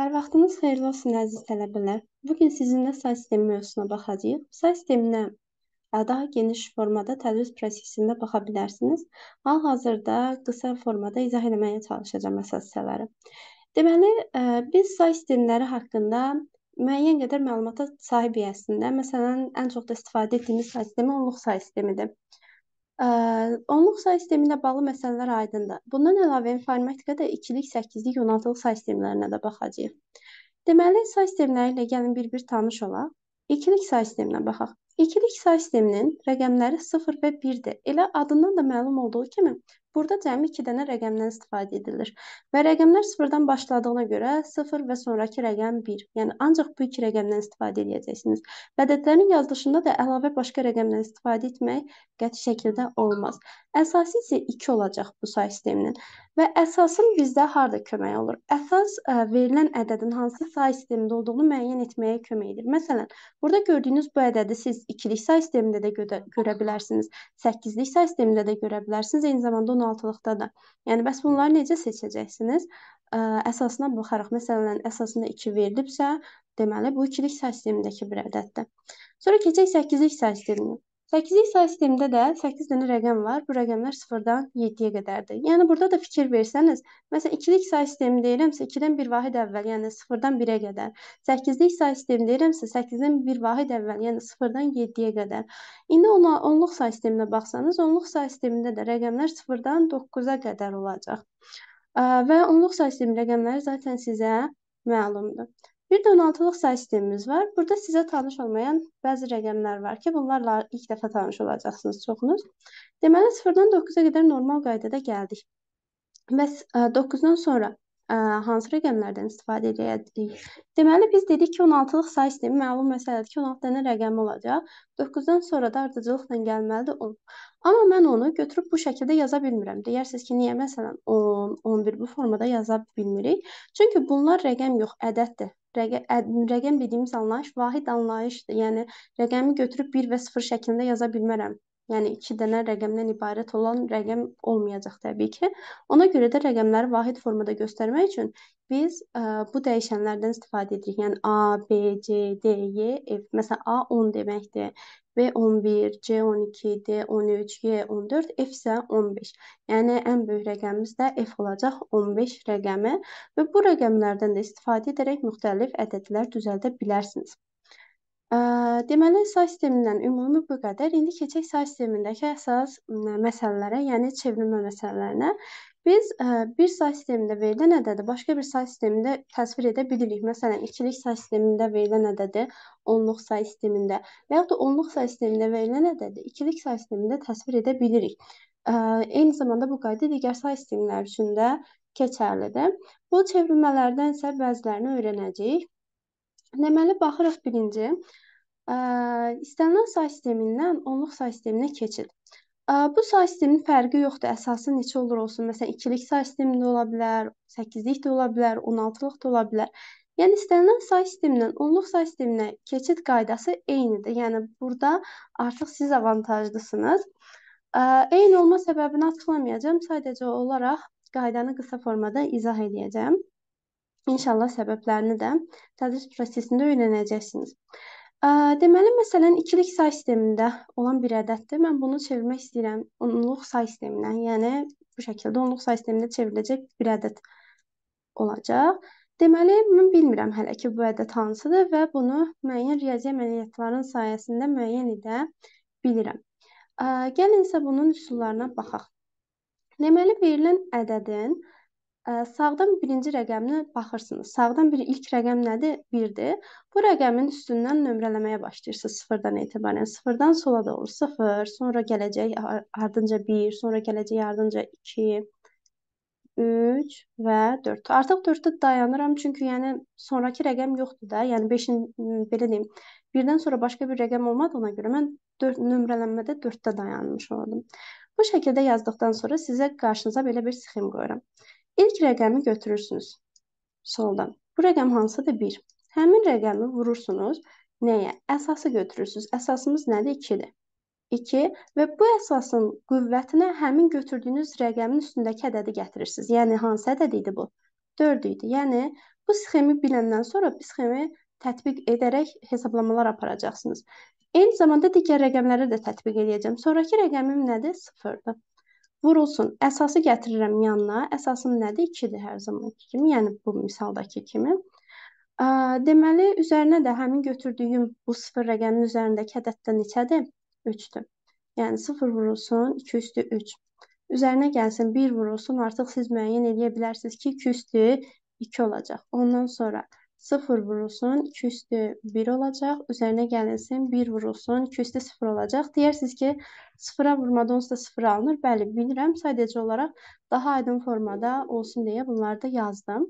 Hər vaxtınız xeyirli olsun əziz tələbələr. Bu gün sizinlə say sistemi mövzusuna baxacağıq. Say sisteminə daha geniş formada tədris prosesində baxa bilərsiniz. Hal-hazırda qısa formada izah etməyə çalışacağam əsas hissələri. Deməli, e, biz say sistemləri haqqında müəyyən qədər məlumata sahibiyik əslində. Məsələn, ən çox da istifadə etdiyimiz say sistemi onluq say sistemidir. Eee, onluq say sistemi ilə bağlı məsələlər aydındır. Bundan əlavə informatikada ikilik, səkkizlik, 16-lıq say sistemlərinə də baxacağıq. Deməli, say sistemləri ilə gəlin bir-bir tanış olaq. İkilik say sisteminə baxaq. İkilik say sisteminin rəqəmləri 0 və 1-dir. Elə adından da məlum olduğu kimi Burada cəmi 2 dənə rəqəmdən istifadə edilir və rəqəmlər sıfırdan başladığına görə 0 və sonrakı rəqəm 1. Yəni ancaq bu iki rəqəmdən istifadə edəcəksiniz. Və ədədlərin yazılışında da əlavə başqa rəqəmdən istifadə etmək qəti şəkildə olmaz. Əsası isə 2 olacaq bu say sisteminin. Və əsasın bizdə harda köməyi olur? Əsas ə, e, verilən ədədin hansı say sistemində olduğunu müəyyən etməyə kömək edir. Məsələn, burada gördüyünüz bu ədədi siz ikilik say sistemində də görə bilərsiniz, səkkizlik say sistemində də görə bilərsiniz, eyni zamanda 16-lıqdadır. Yəni bəs bunları necə seçəcəksiniz? Əsasına baxaraq, məsələn, əsasında 2 verilibsə, deməli bu ikilik səs dilimindəki bir ədəddir. Sonra keçək 8-lik səs dilinə. 8-ci say sistemində də 8 dənə rəqəm var. Bu rəqəmlər 0-dan 7-yə qədərdir. Yəni burada da fikir versəniz, məsələn ikilik say sistemi deyirəmsə 2-dən 1 vahid əvvəl, yəni 0-dan 1-ə qədər. 8-lik say sistemi deyirəmsə 8-dən 1 vahid əvvəl, yəni 0-dan 7-yə qədər. İndi ona onluq say sisteminə baxsanız, onluq say sistemində də rəqəmlər 0-dan 9-a qədər olacaq. Və onluq say sistemi rəqəmləri zaten sizə məlumdur. Bir də 16-lıq say sistemimiz var. Burada sizə tanış olmayan bəzi rəqəmlər var ki, bunlarla ilk dəfə tanış olacaqsınız çoxunuz. Deməli 0-dan 9-a qədər normal qaydada gəldik. Bəs 9-dan e, sonra ə, e, hansı rəqəmlərdən istifadə edəcəyik? Deməli biz dedik ki, 16-lıq say sistemi məlum məsələdir ki, 16 dənə rəqəm olacaq. 9-dan sonra da ardıcıllıqla gəlməlidir 10. Amma mən onu götürüb bu şəkildə yaza bilmirəm. Deyərsiniz ki, niyə məsələn 10, 11 bu formada yaza bilmirik? Çünki bunlar rəqəm yox, ədəddir. Rəqə rəqəm dediyimiz anlayış vahid anlayışdır. Yəni rəqəmi götürüb 1 və 0 şəklində yaza bilmərəm. Yəni 2 dənə rəqəmdən ibarət olan rəqəm olmayacaq təbii ki. Ona görə də rəqəmləri vahid formada göstərmək üçün biz ə, bu dəyişənlərdən istifadə edirik. Yəni A, B, C, D, Y, e, F. Məsələn, A 10 deməkdir, B11, C12, D13, Y14, F isə 15. Yəni ən böyük rəqəmimiz də F olacaq 15 rəqəmi və bu rəqəmlərdən də istifadə edərək müxtəlif ədədlər düzəldə bilərsiniz. Deməli, say sistemindən ümumi bu qədər. İndi keçək say sistemindəki əsas məsələlərə, yəni çevrilmə məsələlərinə. Biz ə, e, bir say sistemində verilən ədədi başqa bir say sistemində təsvir edə bilirik. Məsələn, ikilik say sistemində verilən ədədi onluq say sistemində və yaxud da onluq say sistemində verilən ədədi ikilik say sistemində təsvir edə bilirik. Ə, e, eyni zamanda bu qayda digər say sistemləri üçün də keçərlidir. Bu çevrilmələrdən isə bəzilərini öyrənəcəyik. Deməli, baxırıq birinci, ə, e, istənilən say sistemindən onluq say sisteminə keçid. A, bu say sisteminin fərqi yoxdur. Əsası neçə olur olsun. Məsələn, ikilik say sistemi də ola bilər, səkkizlik də ola bilər, 16-lıq da ola bilər. Yəni istənilən say sistemindən onluq say sisteminə keçid qaydası eynidir. Yəni burada artıq siz avantajlısınız. A, eyni olma səbəbini açıqlamayacağam. Sadəcə olaraq qaydanı qısa formada izah edəcəm. İnşallah səbəblərini də tədris prosesində öyrənəcəksiniz. Ə, deməli, məsələn, ikilik say sistemində olan bir ədəddir. Mən bunu çevirmək istəyirəm onluq say sisteminə. Yəni bu şəkildə onluq say sistemində çevriləcək bir ədəd olacaq. Deməli, mən bilmirəm hələ ki bu ədəd hansıdır və bunu müəyyən riyazi əməliyyatların sayəsində müəyyən edə bilirəm. Ə, gəlin isə bunun üsullarına baxaq. Deməli, verilən ədədin Ə, Sağdan birinci rəqəminə baxırsınız. Sağdan bir ilk rəqəm nədir? 1-dir. Bu rəqəmin üstündən nömrələməyə başlayırsınız sıfırdan etibarən. Sıfırdan sola doğru 0, sonra gələcək ar- ardınca 1, sonra gələcək ardınca 2, 3 və 4. Artıq 4-də dayanıram, çünki yəni sonrakı rəqəm yoxdur da. Yəni 5-in belə deyim, 1-dən sonra başqa bir rəqəm olmadığına görə mən 4 nömrələnmədə 4-də dayanmış oldum. Bu şəkildə yazdıqdan sonra sizə qarşınıza belə bir sxem qoyuram. İlk rəqəmi götürürsünüz soldan. Bu rəqəm hansıdır? 1. Həmin rəqəmi vurursunuz nəyə? Əsası götürürsünüz. Əsasımız nədir? 2-dir. 2 və bu əsasın qüvvətinə həmin götürdüyünüz rəqəmin üstündəki ədədi gətirirsiniz. Yəni hansı ədəd idi bu? 4 idi. Yəni bu sxemi biləndən sonra bu sxemi tətbiq edərək hesablamalar aparacaqsınız. Eyni zamanda digər rəqəmləri də tətbiq edəcəm. Sonrakı rəqəmim nədir? 0-dır vurulsun. Əsası gətirirəm yanına. Əsasım nədir? 2-dir hər zamanki kimi. Yəni bu misaldakı kimi. Ə, deməli, üzərinə də həmin götürdüyüm bu sıfır rəqəminin üzərindəki ədəddə neçədir? 3-dür. Yəni 0 vurulsun, 2 üstü 3. Üzərinə gəlsin 1 vurulsun, artıq siz müəyyən edə bilərsiniz ki, 2 üstü 2 olacaq. Ondan sonra 0 vurulsun, 2 üstü 1 olacaq. Üzərinə gəlinsin, 1 vurulsun, 2 üstü 0 olacaq. Deyərsiniz ki, 0-a vurmada onsuz da 0 alınır. Bəli, bilirəm. Sadəcə olaraq daha aydın formada olsun deyə bunları da yazdım.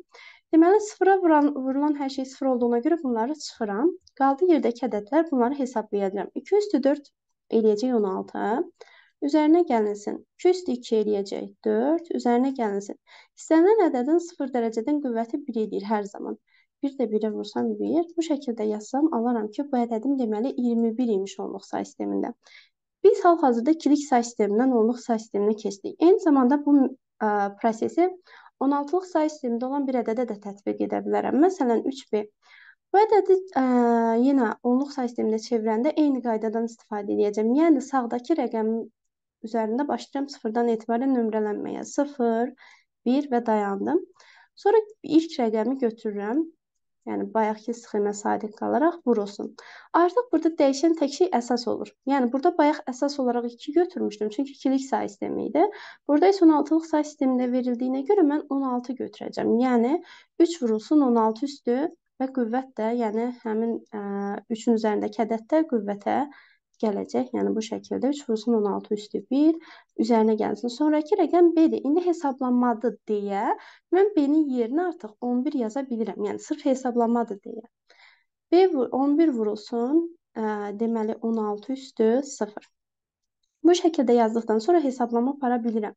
Deməli, 0-a vuran, vurulan hər şey 0 olduğuna görə bunları çıxıram. Qaldı yerdəki ədədlər, bunları hesablayacağam. 2 üstü 4 eləyəcək 16. Üzərinə gəlinsin. 2 üstü 2 eləyəcək 4. Üzərinə gəlinsin. İstənilən ədədin 0 dərəcədən qüvvəti 1 eləyir hər zaman. 1 də 1-ə vursam 1, bu şəkildə yazsam alaram ki, bu ədədim deməli 21 imiş onluq say sistemində. Biz hal-hazırda ikilik say sistemindən onluq say sisteminə keçdik. Eyni zamanda bu ə, prosesi 16-lıq say sistemində olan bir ədədə də tətbiq edə bilərəm. Məsələn, 3B. Bu ədədi ə, yenə onluq say sisteminə çevirəndə eyni qaydadan istifadə edəcəm. Yəni sağdakı rəqəmin üzərində başlayıram sıfırdan etibarən nömrələnməyə. 0, 1 və dayandım. Sonra ilk rəqəmi götürürəm. Yəni bayaqki sxemə sadiq qalaraq vurulsun. Artıq burada dəyişən tək şey əsas olur. Yəni burada bayaq əsas olaraq 2 götürmüşdüm, çünki ikilik sayı sistemi idi. Burada isə 16-lıq sayı sistemində verildiyinə görə mən 16 götürəcəm. Yəni 3 vurulsun 16 üstü və qüvvət də, yəni həmin ə, 3-ün üzərindəki ədəd də qüvvətə gələcək. Yəni bu şəkildə 3 vursun 16 üstü 1 üzərinə gəlsin. Sonrakı rəqəm B-dir. İndi hesablanmadı deyə mən B-nin yerinə artıq 11 yaza bilirəm. Yəni sırf hesablanmadı deyə. B 11 vurulsun, ə, deməli 16 üstü 0. Bu şəkildə yazdıqdan sonra hesablama apara bilirəm.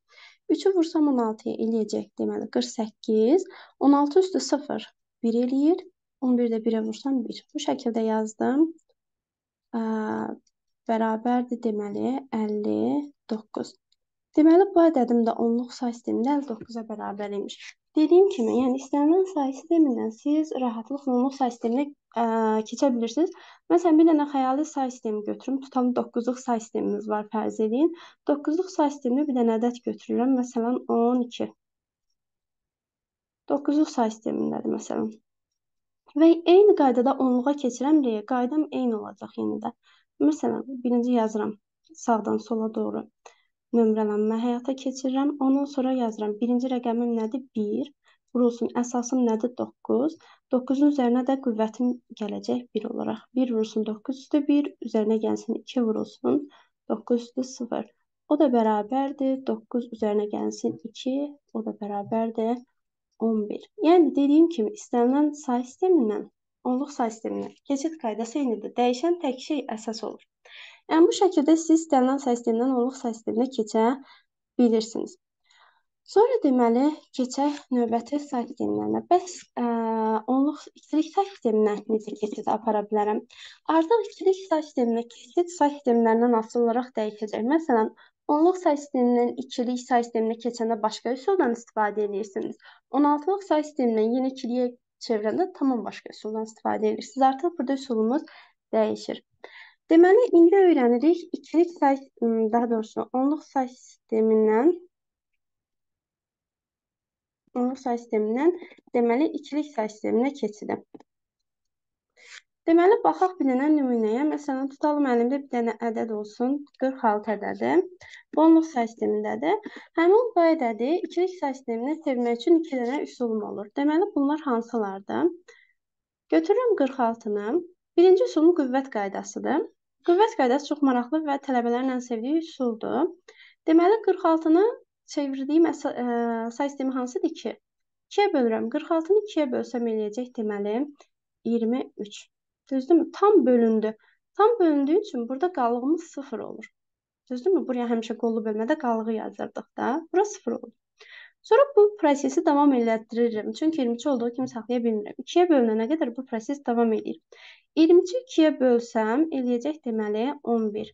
3-ü vursam 16-ya eləyəcək, deməli 48, 16 üstü 0 1 eləyir. 11-də 1-ə vursam 1. Bu şəkildə yazdım bərabərdir deməli 59. Deməli bu ədədim də onluq say sistemində 59-a bərabər imiş. Dediyim kimi, yəni istənilən say sistemindən siz rahatlıqla onluq say sisteminə ə, keçə bilirsiniz. Məsələn, bir dənə xəyali say sistemi götürüm. Tutalım 9-luq say sistemimiz var fərz edin. 9-luq say sisteminə bir dənə ədəd götürürəm, məsələn 12. 9-luq say sistemindədir məsələn. Və eyni qaydada onluğa keçirəm deyə qaydam eyni olacaq yenidə. Məsələn, birinci yazıram sağdan sola doğru nömrələnmə həyata keçirirəm. Ondan sonra yazıram. Birinci rəqəmim nədir? 1. Vurulsun. Əsasım nədir? 9. 9-un üzərinə də qüvvətim gələcək 1 olaraq. 1 vurulsun 9 üstü 1, üzərinə gəlsin 2 vurulsun 9 üstü 0. O da bərabərdir 9 üzərinə gəlsin 2, o da bərabərdir 11. Yəni dediyim kimi istənilən say sistemindən onluq say sisteminə keçid qaydası eynidir. Dəyişən tək şey əsas olur. Yəni bu şəkildə siz istənilən say sistemindən onluq say sisteminə keçə bilirsiniz. Sonra deməli keçək növbəti say sistemlərinə. Bəs ə, onluq ikilik say sisteminə necə keçid apara bilərəm? Artıq ikilik say sisteminə keçid say sistemlərindən asılı olaraq dəyişəcək. Məsələn, Onluq say sistemindən ikilik say sisteminə keçəndə başqa üsuldan istifadə edirsiniz. 16-lıq say sistemindən yenə ikiliyə çevrəndə tamam başqa üsuldan istifadə edirsiniz. Artıq burada üsulumuz dəyişir. Deməli, indi öyrənirik ikilik say, daha doğrusu onluq say sistemindən onluq say sistemindən deməli ikilik say sisteminə keçidi. Deməli, baxaq bilinən nümunəyə. Məsələn, tutalım əlimdə bir dənə ədəd olsun, 46 ədədi. Bonluq sayı sistemindədir. Həmin bu ədədi ikilik sayı sisteminə çevirmək üçün iki dənə üsulum olur. Deməli, bunlar hansılardır? Götürürəm 46-nı. Birinci üsulum qüvvət qaydasıdır. Qüvvət qaydası çox maraqlı və tələbələrin ən sevdiyi üsuldur. Deməli, 46-nı çevirdiyim ə, say e, sistemi hansıdır? 2. 2-yə bölürəm. 46-nı 2-yə bölsəm eləyəcək deməli 23. Düzdürmü? Tam bölündü. Tam bölündüyü üçün burada qalığımız 0 olur. Düzdürmü? Buraya həmişə qollu bölmədə qalığı yazırdıq da. Bura 0 olur. Sonra bu prosesi davam elətdiririm. Çünki 22 olduğu kimi saxlaya bilmirəm. 2-yə bölünənə qədər bu proses davam edir. 22 2-yə bölsəm eləyəcək deməli 11.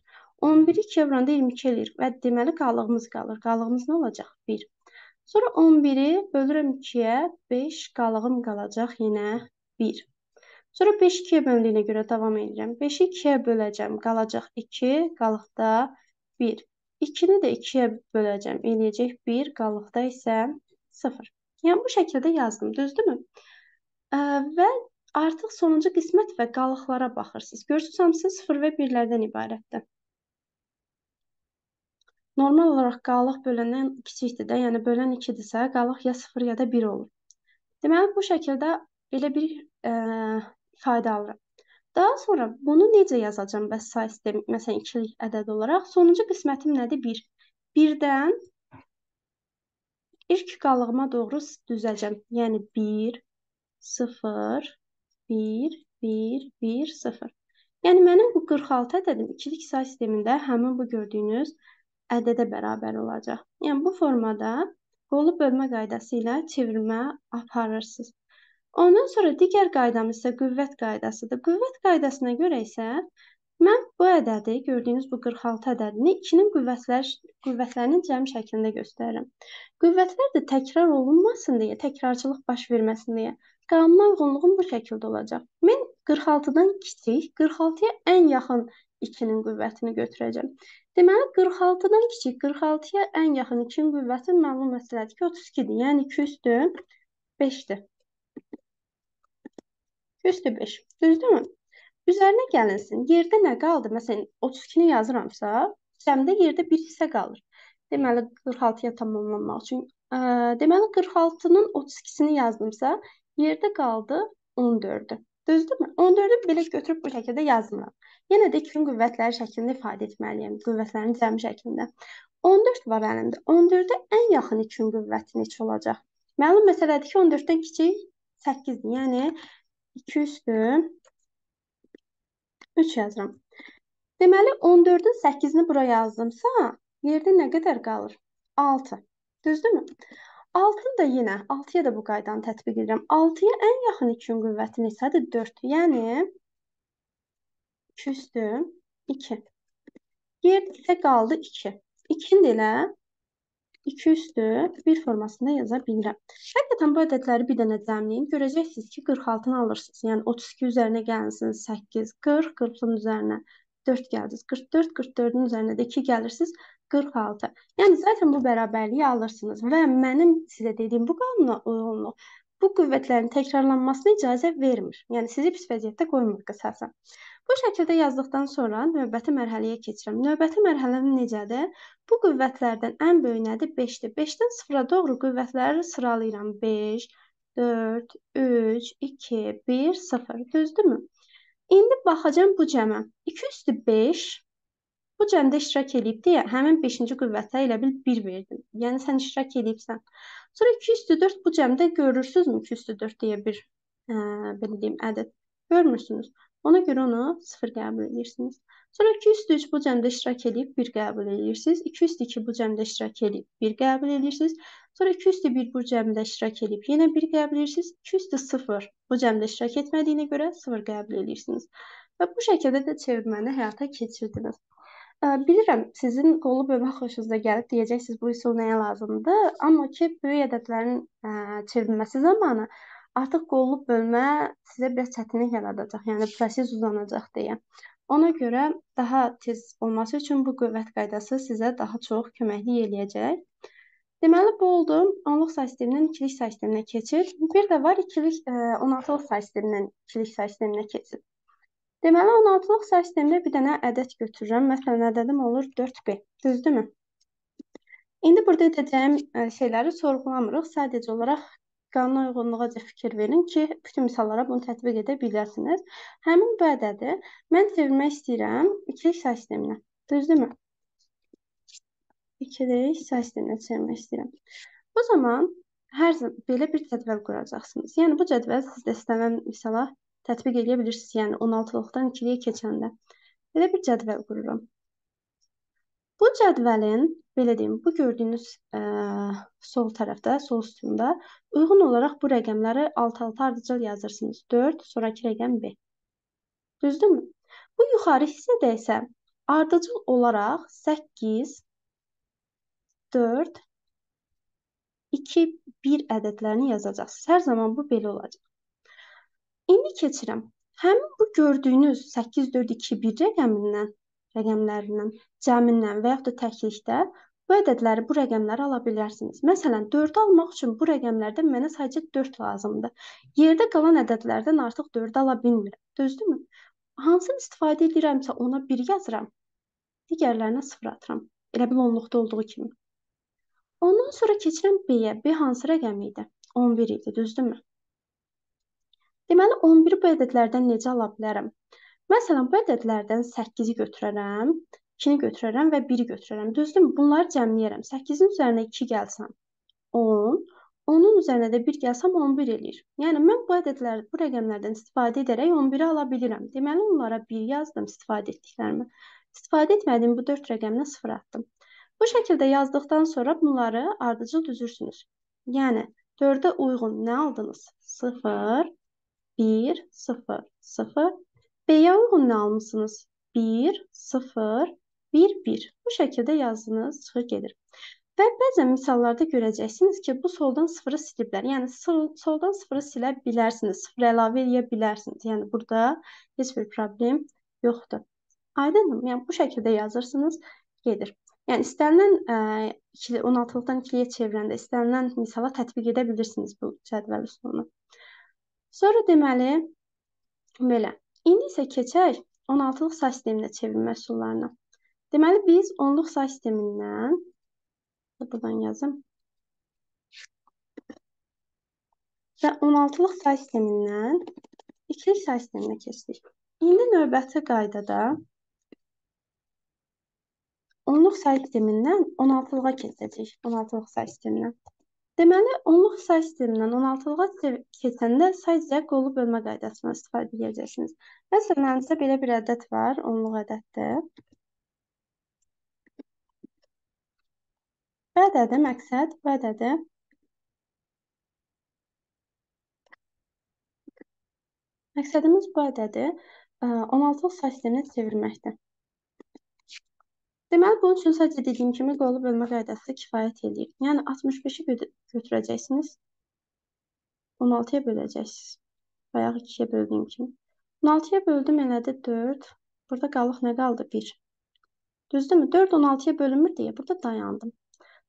11-i 2-yə vuranda 22 eləyir və deməli qalığımız qalır. Qalığımız nə olacaq? 1. Sonra 11-i bölürəm 2-yə, 5 qalığım qalacaq yenə 1. Sonra 5 2-yə bölündüyünə görə davam edirəm. 5-i 2-yə böləcəm, qalacaq 2, qalıqda 1. 2-ni də 2-yə böləcəm, eləyəcək 1, qalıqda isə 0. Yəni bu şəkildə yazdım, düzdürmü? Və artıq sonuncu qismət və qalıqlara baxırsınız. Görürsünüz hamısı 0 və 1-lərdən ibarətdir. Normal olaraq qalıq böləndən kiçikdir də, yəni bölən 2-dirsə, qalıq ya 0 ya da 1 olur. Deməli bu şəkildə belə bir ə, ifadə alıram. Daha sonra bunu necə yazacağam bəs say sistemi, məsələn, ikilik ədəd olaraq sonuncu qismətim nədir? 1. Bir. 1-dən ilk qalığıma doğru düzəcəm. Yəni 1 0 1 1 1 0. Yəni mənim bu 46 ədədim ikilik say sistemində həmin bu gördüyünüz ədədə bərabər olacaq. Yəni bu formada qolu bölmə qaydası ilə çevirmə aparırsınız. Ondan sonra digər qaydamız isə qüvvət qaydasıdır. Qüvvət qaydasına görə isə mən bu ədədi, gördüyünüz bu 46 ədədini 2-nin qüvvətlər qüvvətlərinin cəmi şəklində göstərirəm. Qüvvətlər də təkrar olunmasın deyə, təkrarcılıq baş verməsin deyə qanuna uyğunluğum bu şəkildə olacaq. Mən 46-dan kiçik, 46-ya ən yaxın 2-nin qüvvətini götürəcəm. Deməli 46-dan kiçik 46-ya ən yaxın 2-nin qüvvəti məlum məsələdir ki, 32-dir. Yəni 2 üstü 5-dir. 105. Düzdürmü? Üzərinə gəlinsin. Yerdə nə qaldı? Məsələn, 32-ni yazıramsa, cəmdə yerdə 1 hissə qalır. Deməli 46-ya tamamlanmaq üçün ə, deməli 46-nın 32-sini yazdımsa, yerdə qaldı 14-ü. Düzdürmü? 14-ü belə götürüb bu şəkildə yazmıram. Yenə də ikiyin qüvvətləri şəklində ifadə etməliyəm, qüvvətlərin cəmi şəklində. 14 var əlimdə. 14-də ən yaxın ikiyin qüvvəti neçə olacaq? Məlum məsələdir ki, 14-dən kiçik 8-dir. Yəni 2 üstü 3 yazıram. Deməli 14-ün 8-ni bura yazdımsa, yerdə nə qədər qalır? 6. Düzdürmü? 6-nı da yenə 6-ya da bu qaydanı tətbiq edirəm. 6-ya ən yaxın 2-ün qüvvəti neçədir? 4. Yəni 2 üstü 2. Yerdə isə qaldı 2. 2-ni də elə 2 üstü 1 formasında yaza bilirəm. Həqiqətən bu ədədləri bir dənə cəmləyin. Görəcəksiniz ki, 46-nı alırsınız. Yəni 32 üzərinə gəlirsiniz 8, 40, 40-ın üzərinə 4 gəldiniz. 44, 44-ün üzərinə də 2 gəlirsiniz 46. Yəni zaten bu bərabərliyi alırsınız və mənim sizə dediyim bu qanuna uyğunluq bu qüvvətlərin təkrarlanmasına icazə vermir. Yəni sizi pis vəziyyətdə qoymur qısasən. Bu şəkildə yazdıqdan sonra növbəti mərhələyə keçirəm. Növbəti mərhələm necədir? Bu qüvvətlərdən ən böyüyü nədir? 5-dir. 5-dən 0-a doğru qüvvətləri sıralayıram. 5, 4, 3, 2, 1, 0. Düzdürmü? İndi baxacağam bu cəmə. 2 üstü 5 bu cəmdə iştirak eləyib deyə həmin 5-ci qüvvətə elə bil 1 verdim. Yəni sən iştirak eləyibsən. Sonra 2 üstü 4 bu cəmdə görürsünüzmü? 2 üstü 4 deyə bir, ə, hə, belə deyim, ədəd görmürsünüz. Ona görə onu 0 qəbul edirsiniz. Sonra 2 üstü 3 bu cəmdə iştirak edib 1 qəbul edirsiniz. 2 üstü 2 bu cəmdə iştirak edib 1 qəbul edirsiniz. Sonra 2 üstü 1 bu cəmdə iştirak edib yenə 1 qəbul edirsiniz. 2 üstü 0 bu cəmdə iştirak etmədiyinə görə 0 qəbul edirsiniz. Və bu şəkildə də çevirməni həyata keçirdiniz. Bilirəm, sizin qolu bölmək xoşunuza gəlib deyəcəksiniz bu üsul nəyə lazımdır, amma ki böyük ədədlərin çevrilməsi zamanı Artıq qollu bölmə sizə biraz çətinlik yaradacaq, yəni proses uzanacaq deyə. Ona görə daha tez olması üçün bu qüvvət qaydası sizə daha çox köməklik eləyəcək. Deməli bu oldu. Onluq say sistemindən ikilik say sisteminə keçid. Bir də var ikilik 16-lıq e, say sistemindən ikilik say sisteminə keçid. Deməli 16-lıq say sistemində bir dənə ədəd götürürəm. Məsələn ədədim olur 4B. Düzdürmü? İndi burada edəcəyim e, şeyləri sorğulamırıq. Sadəcə olaraq qanuna uyğunluğuca fikir verin ki, bütün misallara bunu tətbiq edə biləsiniz. Həmin B ədədi mən çevirmək istəyirəm 2 hissa sisteminə. Düzdürmü? 2 hissa sisteminə çevirmək istəyirəm. Bu zaman hər belə bir cədvəl quracaqsınız. Yəni bu cədvəl siz də istənilən misala tətbiq edə bilirsiniz. Yəni 16-lıqdan 2-liyə keçəndə belə bir cədvəl qururam. Bu cədvəlin belə deyim, bu gördüyünüz ə, e, sol tərəfdə, sol sütunda uyğun olaraq bu rəqəmləri alt-alta ardıcıl yazırsınız. 4, sonrakı rəqəm B. Düzdürmü? Bu yuxarı hissədə isə ardıcıl olaraq 8, 4, 2, 1 ədədlərini yazacaqsınız. Hər zaman bu belə olacaq. İndi keçirəm. Həmin bu gördüyünüz 8, 4, 2, 1 rəqəmindən rəqəmlərindən, cəmindən və yaxud da təklikdə Bu ədədləri, bu rəqəmləri ala bilərsiniz. Məsələn, 4-ü almaq üçün bu rəqəmlərdən mənə sadəcə 4 lazımdır. Yerdə qalan ədədlərdən artıq 4-ü ala bilmirəm. Düzdürmü? Hansını istifadə edirəmsə ona 1 yazıram. Digərlərinə 0 atıram. Elə bil onluqda olduğu kimi. Ondan sonra keçirəm B-yə. B hansı rəqəm idi? 11 idi, düzdürmü? Deməli 11 bu ədədlərdən necə ala bilərəm? Məsələn, bu ədədlərdən 8-i götürərəm 2-ni götürərəm və 1-i götürərəm. Düzdürmü? Bunları cəmləyərəm. 8-in üzərinə 2 gəlsəm 10, 10-un üzərinə də 1 gəlsəm 11 eləyir. Yəni mən bu ədədlər, bu rəqəmlərdən istifadə edərək 11-i ala bilirəm. Deməli onlara 1 yazdım istifadə etdiklərimə. İstifadə etmədiyim bu 4 rəqəminə 0 atdım. Bu şəkildə yazdıqdan sonra bunları ardıcıl düzürsünüz. Yəni 4-ə uyğun nə aldınız? 0, 1, 0, 0. B-yə uyğun nə almısınız? 1, 0, 1-1. Bu şəkildə yazdığınız çıxır gedir. Və bəzən misallarda görəcəksiniz ki, bu soldan sıfırı siliblər. Yəni soldan sıfırı silə bilərsiniz, sıfır əlavə edə bilərsiniz. Yəni burada heç bir problem yoxdur. Aydındır? Yəni bu şəkildə yazırsınız, gedir. Yəni istənilən ə, 16-lıqdan 2-liyə çevirəndə istənilən misala tətbiq edə bilirsiniz bu cədvəl üsulunu. Sonra deməli belə. İndi isə keçək 16-lıq sisteminə çevirmə üsullarına. Deməli, biz onluq say sistemindən buradan yazım. Və 16-lıq say sistemindən ikilik say sisteminə keçdik. İndi növbəti qaydada onluq say sistemindən 16-lığa keçəcəyik. 16-lıq say sisteminə. Deməli, onluq say sistemindən 16-lığa keçəndə sadəcə qolu bölmə qaydasından istifadə edəcəksiniz. Məsələn, sizə belə bir ədəd var, onluq ədəddir. بدأ ده مكسات بدأ ده Məqsədimiz bu ədədi ə, 16 sasilinə çevirməkdir. Deməli, bunun üçün sadəcə dediyim kimi qolu bölmə qaydası kifayət edir. Yəni 65-i götürəcəksiniz, 16-ya böləcəksiniz. Bayaq 2-yə böldüyüm kimi. 16-ya böldüm elədi 4. Burada qalıq nə qaldı? 1. Düzdürmü? 4 16-ya bölünmür deyə burada dayandım.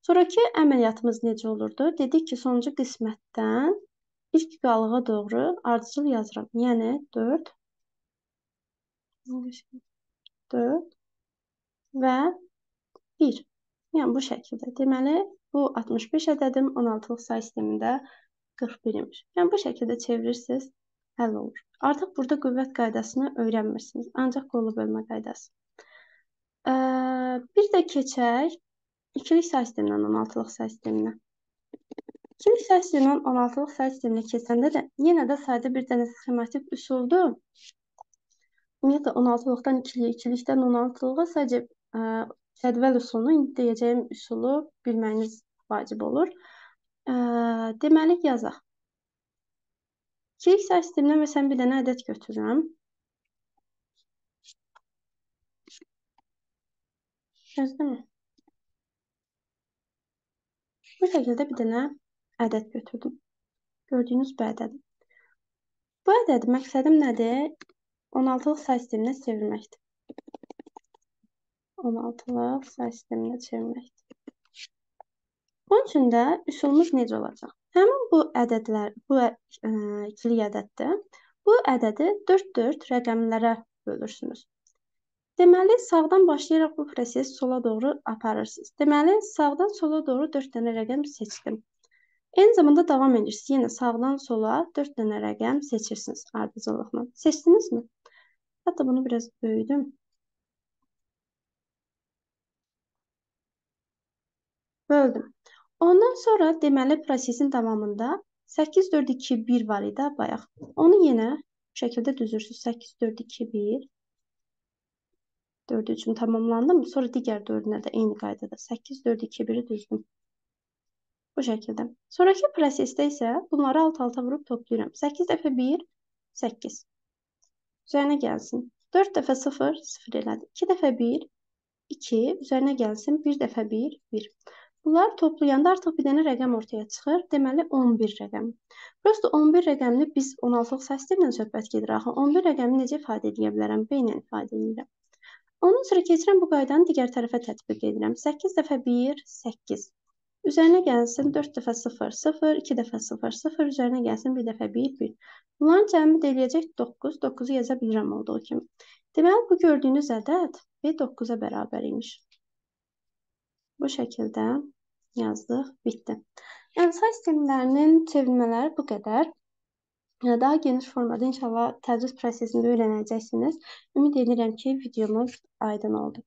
Sonrakı əməliyyatımız necə olurdu? Dedik ki, sonuncu qismətdən ilk qalığa doğru ardıcıl yazıram. Yəni 4 4 və 1. Yəni bu şəkildə. Deməli, bu 65 ədədim 16-lıq say sistemində 41 imiş. Yəni bu şəkildə çevirirsiniz, həll olur. Artıq burada qüvvət qaydasını öyrənmirsiniz, ancaq qolu bölmə qaydası. Ə, bir də keçək ikilik sayı sistemindən 16-lıq sayı sisteminə. İkilik sayı sistemindən 16-lıq sayı sisteminə keçəndə də yenə də sayda bir dənə sxematik üsuldur. Ümumiyyətlə 16-lıqdan 2-liyə, 2-likdən 16-lığa sadəcə ə, cədvəl üsulunu indi deyəcəyim üsulu bilməyiniz vacib olur. Ə, deməli yazaq. İkilik sayı sistemindən məsələn bir dənə ədəd götürürəm. Gözləmə. Bu şəkildə bir dənə ədəd götürdüm. Gördüyünüz bu ədədi. Bu ədədi məqsədim nədir? 16-lıq say sisteminə çevirməkdir. 16-lıq say sisteminə çevirməkdir. Bunun üçün də üsulumuz necə olacaq? Həmin bu ədədlər, bu ə, ikilik ədəddir. Bu ədədi 4-4 rəqəmlərə bölürsünüz. Deməli, sağdan başlayaraq bu proses sola doğru aparırsınız. Deməli, sağdan sola doğru 4 dənə rəqəm seçdim. Eyni zamanda davam edirsiniz. Yenə yəni, sağdan sola 4 dənə rəqəm seçirsiniz ardıcıllıqla. Seçdinizmi? Hətta bunu biraz böyüdüm. Böldüm. Ondan sonra deməli prosesin davamında 8 4 2 1 var idi bayaq. Onu yenə bu şəkildə düzürsüz. 8 4 2 1 dördü üçün tamamlandım. Sonra digər dördünə də eyni qaydada 8, 4, 2, 1-i düzdüm. Bu şəkildə. Sonrakı prosesdə isə bunları alt-alta vurub toplayıram. 8 dəfə 1, 8. Üzərinə gəlsin. 4 dəfə 0, 0 elədi. 2 dəfə 1, 2. Üzərinə gəlsin. 1 dəfə 1, 1. Bunlar toplayanda artıq bir dənə rəqəm ortaya çıxır. Deməli 11 rəqəm. Prosto 11 rəqəmli biz 16-lıq səslə söhbət gedir axı. 11 rəqəmi necə ifadə edə bilərəm? B ilə ifadə edirəm. Ondan sonra keçirəm bu qaydanı digər tərəfə tətbiq edirəm. 8 dəfə 1, 8. Üzərinə gəlsin 4 dəfə 0, 0, 2 dəfə 0, 0. Üzərinə gəlsin 1 dəfə 1, 1. Bunların cəmi də eləyəcək 9. 9-u yaza bilirəm olduğu kimi. Deməli, bu gördüyünüz ədəd B9-a bərabər imiş. Bu şəkildə yazdıq, bitdi. Əmsal sistemlərinin çevirmələri bu qədər. Daha geniş formada inşallah tədris prosesində öyrənəcəksiniz. Ümid edirəm ki, videomuz aydın oldu.